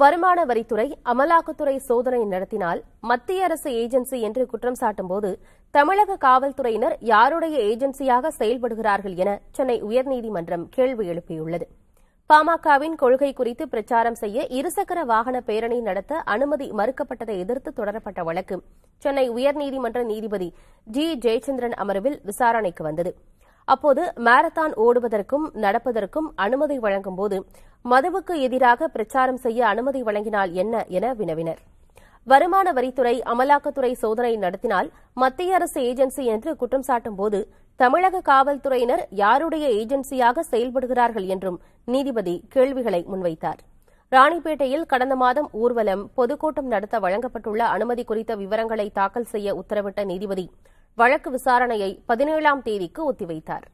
வருமான வரித்துறை அமலாக்கத்துறை சோதனை நடத்தினால் மத்திய அரசு ஏஜென்சி என்று குற்றம் சாட்டும்போது தமிழக காவல்துறையினர் யாருடைய ஏஜென்சியாக செயல்படுகிறார்கள் என சென்னை உயர்நீதிமன்றம் கேள்வி எழுப்பியுள்ளது பாமகவின் கொள்கை குறித்து பிரச்சாரம் செய்ய இருசக்கர வாகன பேரணி நடத்த அனுமதி மறுக்கப்பட்டதை எதிர்த்து தொடரப்பட்ட வழக்கு சென்னை உயர்நீதிமன்ற நீதிபதி ஜி ஜெயச்சந்திரன் அமர்வில் விசாரணைக்கு வந்தது அப்போது மாரத்தான் ஓடுவதற்கும் நடப்பதற்கும் அனுமதி வழங்கும்போது மதுவுக்கு எதிராக பிரச்சாரம் செய்ய அனுமதி வழங்கினால் என்ன என வினவினர் வருமான வரித்துறை அமலாக்கத்துறை சோதனை நடத்தினால் மத்திய அரசு ஏஜென்சி என்று குற்றம் சாட்டும்போது தமிழக காவல்துறையினர் யாருடைய ஏஜென்சியாக செயல்படுகிறார்கள் என்றும் நீதிபதி கேள்விகளை முன்வைத்தார் ராணிப்பேட்டையில் கடந்த மாதம் ஊர்வலம் பொதுக்கூட்டம் நடத்த வழங்கப்பட்டுள்ள அனுமதி குறித்த விவரங்களை தாக்கல் செய்ய உத்தரவிட்ட நீதிபதி வழக்கு விசாரணையை பதினேழாம் தேதிக்கு ஒத்திவைத்தாா்